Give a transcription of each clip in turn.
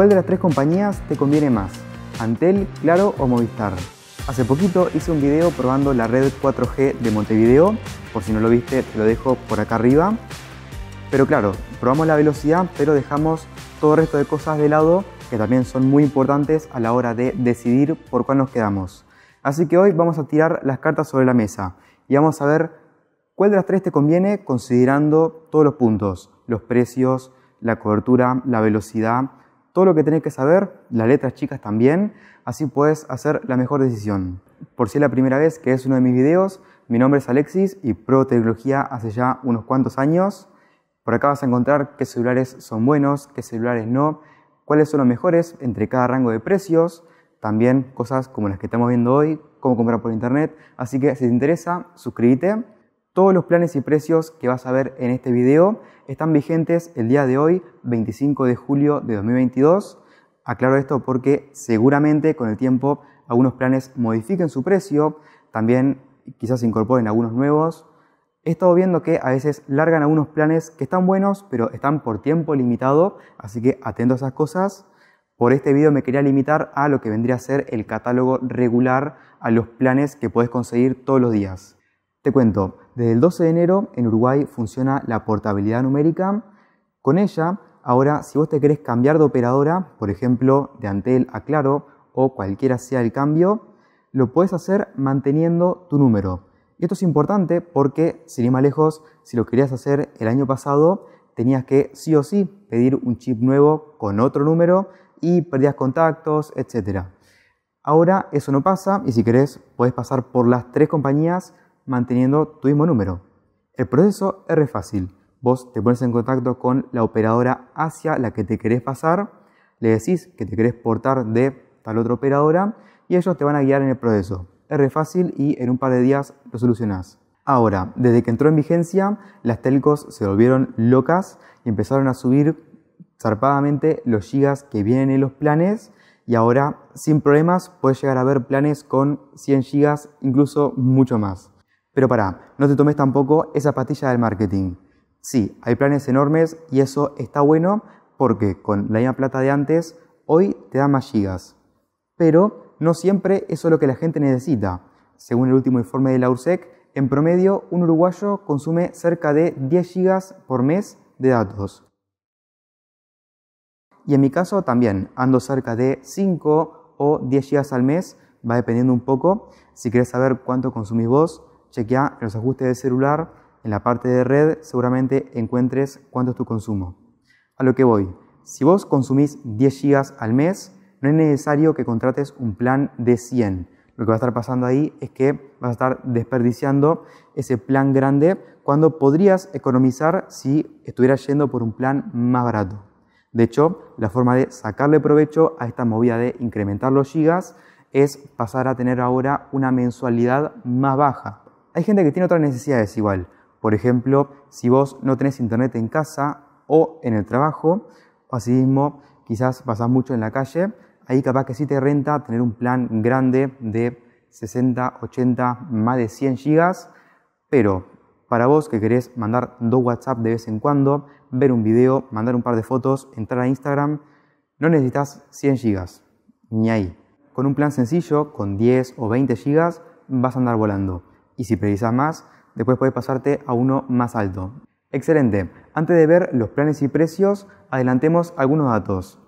¿Cuál de las tres compañías te conviene más? Antel, Claro o Movistar. Hace poquito hice un video probando la red 4G de Montevideo, por si no lo viste te lo dejo por acá arriba. Pero claro, probamos la velocidad, pero dejamos todo el resto de cosas de lado que también son muy importantes a la hora de decidir por cuál nos quedamos. Así que hoy vamos a tirar las cartas sobre la mesa y vamos a ver cuál de las tres te conviene considerando todos los puntos, los precios, la cobertura, la velocidad todo lo que tenés que saber, las letras chicas también, así puedes hacer la mejor decisión. Por si es la primera vez que es uno de mis videos, mi nombre es Alexis y pro tecnología hace ya unos cuantos años. Por acá vas a encontrar qué celulares son buenos, qué celulares no, cuáles son los mejores entre cada rango de precios, también cosas como las que estamos viendo hoy, cómo comprar por internet. Así que si te interesa, suscríbete. Todos los planes y precios que vas a ver en este video están vigentes el día de hoy, 25 de julio de 2022. Aclaro esto porque seguramente con el tiempo algunos planes modifiquen su precio, también quizás incorporen algunos nuevos. He estado viendo que a veces largan algunos planes que están buenos, pero están por tiempo limitado, así que atento a esas cosas. Por este video me quería limitar a lo que vendría a ser el catálogo regular, a los planes que puedes conseguir todos los días. Te cuento, desde el 12 de enero en Uruguay funciona la portabilidad numérica. Con ella, ahora si vos te querés cambiar de operadora, por ejemplo de Antel a Claro o cualquiera sea el cambio, lo puedes hacer manteniendo tu número. Y esto es importante porque, sin ir más lejos, si lo querías hacer el año pasado, tenías que sí o sí pedir un chip nuevo con otro número y perdías contactos, etc. Ahora eso no pasa y si querés podés pasar por las tres compañías manteniendo tu mismo número. El proceso es re fácil. Vos te pones en contacto con la operadora hacia la que te querés pasar, le decís que te querés portar de tal otra operadora y ellos te van a guiar en el proceso. Es re fácil y en un par de días lo solucionás. Ahora, desde que entró en vigencia, las telcos se volvieron locas y empezaron a subir zarpadamente los gigas que vienen en los planes y ahora sin problemas puedes llegar a ver planes con 100 gigas, incluso mucho más. Pero para no te tomes tampoco esa pastilla del marketing. Sí, hay planes enormes y eso está bueno porque con la misma plata de antes, hoy te dan más gigas. Pero no siempre eso es lo que la gente necesita. Según el último informe de la URSEC, en promedio un uruguayo consume cerca de 10 gigas por mes de datos. Y en mi caso también, ando cerca de 5 o 10 gigas al mes, va dependiendo un poco. Si quieres saber cuánto consumís vos, chequea en los ajustes de celular, en la parte de red, seguramente encuentres cuánto es tu consumo. A lo que voy, si vos consumís 10 GB al mes, no es necesario que contrates un plan de 100. Lo que va a estar pasando ahí es que vas a estar desperdiciando ese plan grande cuando podrías economizar si estuvieras yendo por un plan más barato. De hecho, la forma de sacarle provecho a esta movida de incrementar los GB es pasar a tener ahora una mensualidad más baja. Hay gente que tiene otras necesidades igual. Por ejemplo, si vos no tenés internet en casa o en el trabajo, o mismo quizás pasás mucho en la calle, ahí capaz que sí te renta tener un plan grande de 60, 80, más de 100 gigas, pero para vos que querés mandar dos WhatsApp de vez en cuando, ver un video, mandar un par de fotos, entrar a Instagram, no necesitas 100 gigas, ni ahí. Con un plan sencillo, con 10 o 20 gigas, vas a andar volando y si precisas más, después puedes pasarte a uno más alto. Excelente, antes de ver los planes y precios, adelantemos algunos datos.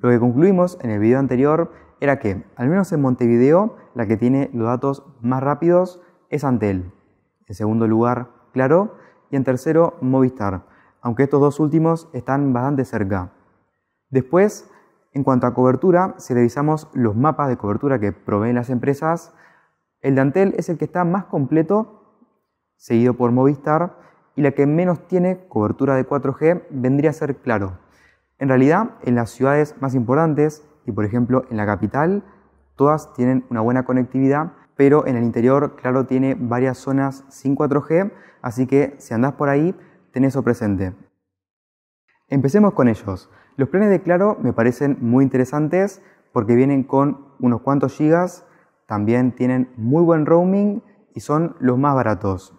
Lo que concluimos en el video anterior era que, al menos en Montevideo, la que tiene los datos más rápidos es Antel. En segundo lugar, Claro. Y en tercero, Movistar. Aunque estos dos últimos están bastante cerca. Después, en cuanto a cobertura, si revisamos los mapas de cobertura que proveen las empresas, el Dantel es el que está más completo, seguido por Movistar, y la que menos tiene cobertura de 4G vendría a ser claro. En realidad, en las ciudades más importantes, y por ejemplo en la capital, todas tienen una buena conectividad, pero en el interior, claro, tiene varias zonas sin 4G, así que si andás por ahí, ten eso presente. Empecemos con ellos. Los planes de Claro me parecen muy interesantes porque vienen con unos cuantos gigas también tienen muy buen roaming y son los más baratos.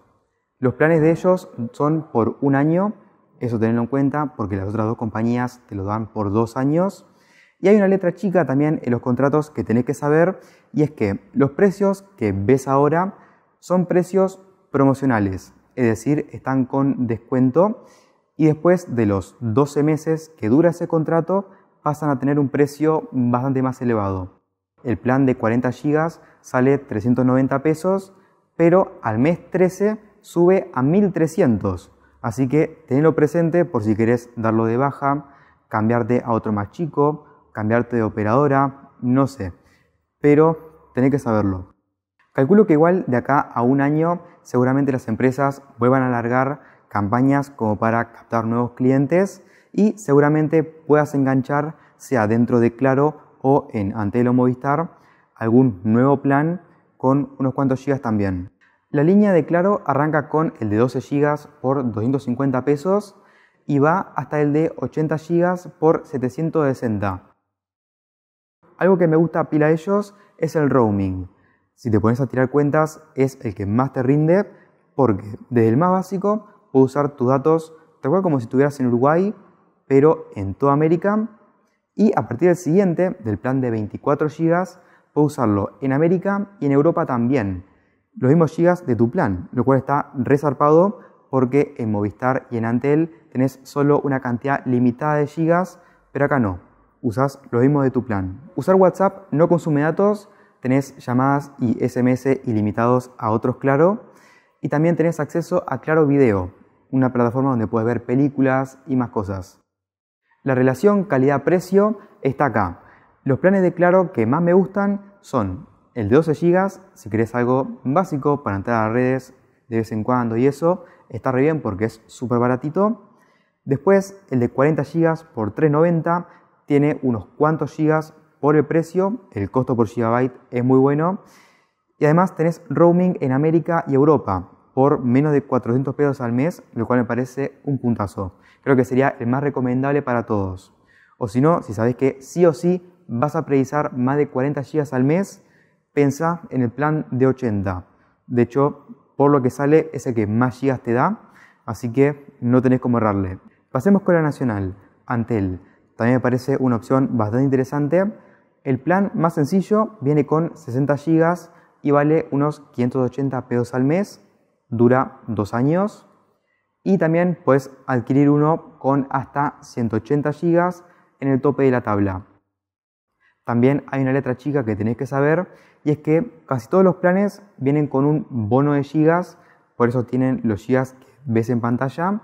Los planes de ellos son por un año, eso tenedlo en cuenta porque las otras dos compañías te lo dan por dos años. Y hay una letra chica también en los contratos que tenés que saber y es que los precios que ves ahora son precios promocionales, es decir, están con descuento y después de los 12 meses que dura ese contrato pasan a tener un precio bastante más elevado el plan de 40 gigas sale 390 pesos, pero al mes 13 sube a 1300. Así que tenelo presente por si querés darlo de baja, cambiarte a otro más chico, cambiarte de operadora, no sé. Pero tenés que saberlo. Calculo que igual de acá a un año seguramente las empresas vuelvan a alargar campañas como para captar nuevos clientes y seguramente puedas enganchar sea dentro de Claro o en o Movistar algún nuevo plan con unos cuantos gigas también. La línea de Claro arranca con el de 12 gigas por 250 pesos y va hasta el de 80 gigas por 760. Algo que me gusta pila de ellos es el roaming. Si te pones a tirar cuentas es el que más te rinde porque desde el más básico puedes usar tus datos tal cual como si estuvieras en Uruguay, pero en toda América y a partir del siguiente, del plan de 24 GB, puedo usarlo en América y en Europa también. Los mismos GB de tu plan, lo cual está resarpado porque en Movistar y en Antel tenés solo una cantidad limitada de GB, pero acá no. Usas lo mismo de tu plan. Usar WhatsApp no consume datos, tenés llamadas y SMS ilimitados a otros Claro y también tenés acceso a Claro Video, una plataforma donde puedes ver películas y más cosas. La relación calidad-precio está acá. Los planes de Claro que más me gustan son el de 12 GB, si querés algo básico para entrar a redes de vez en cuando y eso, está re bien porque es súper baratito. Después, el de 40 GB por 3.90 tiene unos cuantos GB por el precio, el costo por gigabyte es muy bueno. Y además tenés roaming en América y Europa, por menos de 400 pesos al mes, lo cual me parece un puntazo. Creo que sería el más recomendable para todos. O si no, si sabes que sí o sí vas a precisar más de 40 GB al mes, piensa en el plan de 80. De hecho, por lo que sale es el que más gigas te da, así que no tenés como errarle. Pasemos con la nacional, Antel. También me parece una opción bastante interesante. El plan más sencillo viene con 60 GB y vale unos 580 pesos al mes dura dos años y también puedes adquirir uno con hasta 180 GB en el tope de la tabla. También hay una letra chica que tenéis que saber y es que casi todos los planes vienen con un bono de gigas, por eso tienen los gigas que ves en pantalla.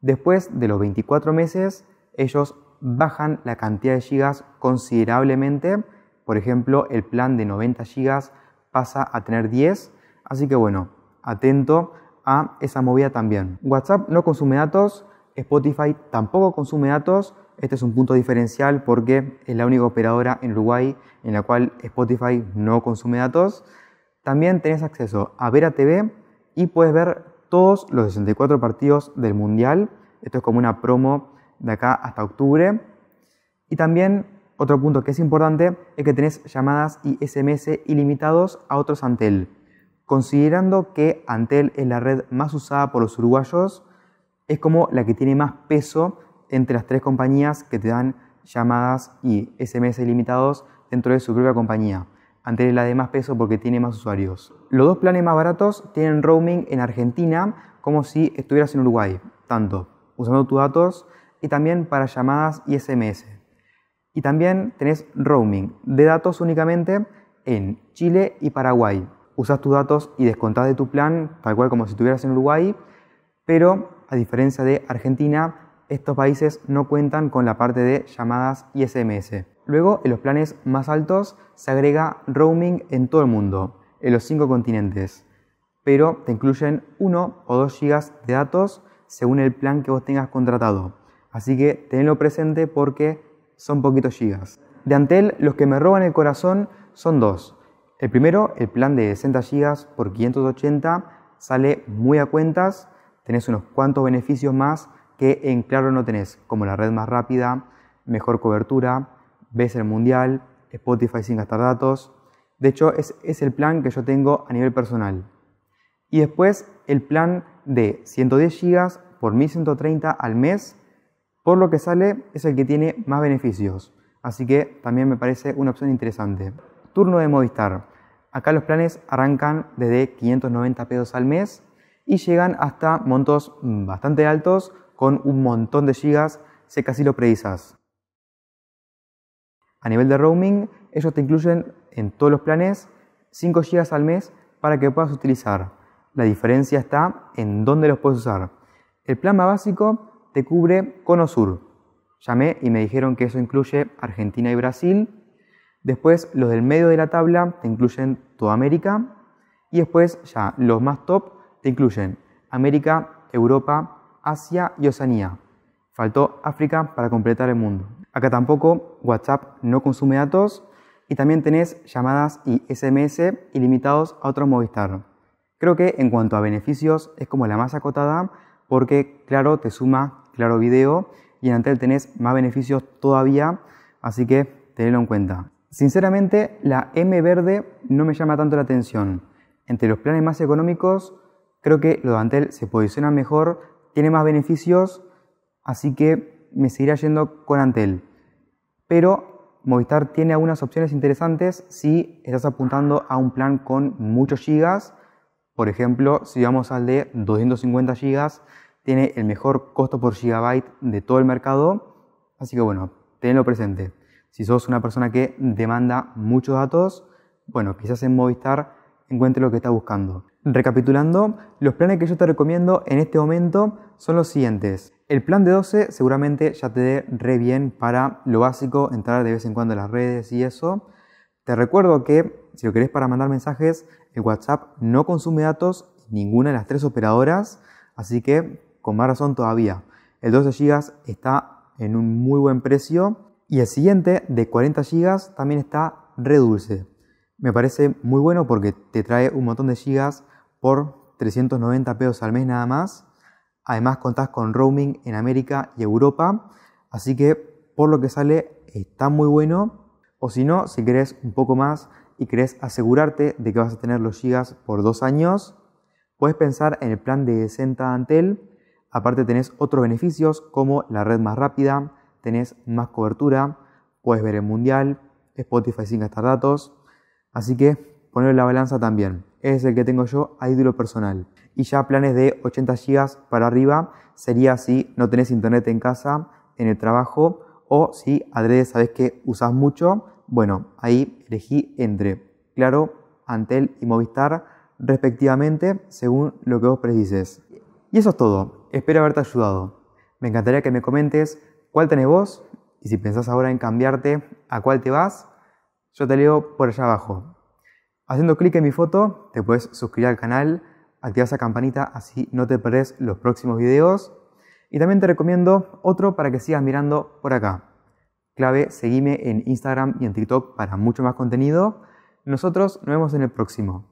Después de los 24 meses, ellos bajan la cantidad de gigas considerablemente. Por ejemplo, el plan de 90 gigas pasa a tener 10. Así que bueno, atento a esa movida también. WhatsApp no consume datos, Spotify tampoco consume datos. Este es un punto diferencial porque es la única operadora en Uruguay en la cual Spotify no consume datos. También tenés acceso a Vera TV y puedes ver todos los 64 partidos del Mundial. Esto es como una promo de acá hasta octubre. Y también otro punto que es importante es que tenés llamadas y SMS ilimitados a otros Antel considerando que Antel es la red más usada por los uruguayos, es como la que tiene más peso entre las tres compañías que te dan llamadas y SMS limitados dentro de su propia compañía. Antel es la de más peso porque tiene más usuarios. Los dos planes más baratos tienen roaming en Argentina como si estuvieras en Uruguay, tanto usando tus datos y también para llamadas y SMS. Y también tenés roaming de datos únicamente en Chile y Paraguay, usas tus datos y descontás de tu plan, tal cual como si estuvieras en Uruguay, pero a diferencia de Argentina, estos países no cuentan con la parte de llamadas y SMS. Luego, en los planes más altos se agrega roaming en todo el mundo, en los cinco continentes, pero te incluyen 1 o 2 GB de datos según el plan que vos tengas contratado. Así que tenlo presente porque son poquitos gigas. De Antel, los que me roban el corazón son dos. El primero, el plan de 60 GB por 580, sale muy a cuentas, tenés unos cuantos beneficios más que en claro no tenés, como la red más rápida, mejor cobertura, ves el mundial, Spotify sin gastar datos. De hecho, es, es el plan que yo tengo a nivel personal. Y después el plan de 110 GB por 1130 al mes, por lo que sale es el que tiene más beneficios. Así que también me parece una opción interesante. Turno de Movistar. Acá los planes arrancan desde 590 pesos al mes y llegan hasta montos bastante altos con un montón de gigas si casi lo precisas. A nivel de roaming, ellos te incluyen en todos los planes 5 gigas al mes para que puedas utilizar. La diferencia está en dónde los puedes usar. El plan más básico te cubre Cono Sur. Llamé y me dijeron que eso incluye Argentina y Brasil Después los del medio de la tabla te incluyen toda América y después ya los más top te incluyen América, Europa, Asia y Oceanía. Faltó África para completar el mundo. Acá tampoco WhatsApp no consume datos y también tenés llamadas y SMS ilimitados a otros Movistar. Creo que en cuanto a beneficios es como la más acotada porque claro te suma claro video y en Antel tenés más beneficios todavía, así que tenedlo en cuenta. Sinceramente, la M verde no me llama tanto la atención. Entre los planes más económicos, creo que lo de Antel se posiciona mejor, tiene más beneficios, así que me seguirá yendo con Antel. Pero Movistar tiene algunas opciones interesantes si estás apuntando a un plan con muchos gigas. Por ejemplo, si vamos al de 250 gigas, tiene el mejor costo por gigabyte de todo el mercado. Así que bueno, tenlo presente. Si sos una persona que demanda muchos datos, bueno, quizás en Movistar encuentre lo que está buscando. Recapitulando, los planes que yo te recomiendo en este momento son los siguientes. El plan de 12 seguramente ya te dé re bien para lo básico, entrar de vez en cuando a las redes y eso. Te recuerdo que si lo querés para mandar mensajes, el WhatsApp no consume datos ninguna de las tres operadoras, así que con más razón todavía. El 12 GB está en un muy buen precio y el siguiente de 40 GB también está redulce. Me parece muy bueno porque te trae un montón de gigas por 390 pesos al mes nada más. Además contás con roaming en América y Europa. Así que por lo que sale está muy bueno. O si no, si querés un poco más y querés asegurarte de que vas a tener los gigas por dos años, puedes pensar en el plan de Senta Antel. Aparte tenés otros beneficios como la red más rápida, tenés más cobertura, puedes ver el mundial, Spotify sin gastar datos. Así que poner la balanza también. Es el que tengo yo a ídolo personal. Y ya planes de 80 GB para arriba sería si no tenés internet en casa, en el trabajo o si adrede sabes que usás mucho. Bueno, ahí elegí entre Claro, Antel y Movistar respectivamente según lo que vos precises. Y eso es todo. Espero haberte ayudado. Me encantaría que me comentes cuál tenés vos y si pensás ahora en cambiarte, a cuál te vas, yo te leo por allá abajo. Haciendo clic en mi foto, te puedes suscribir al canal, activar esa campanita, así no te perdés los próximos videos. Y también te recomiendo otro para que sigas mirando por acá. Clave, seguime en Instagram y en TikTok para mucho más contenido. Nosotros nos vemos en el próximo.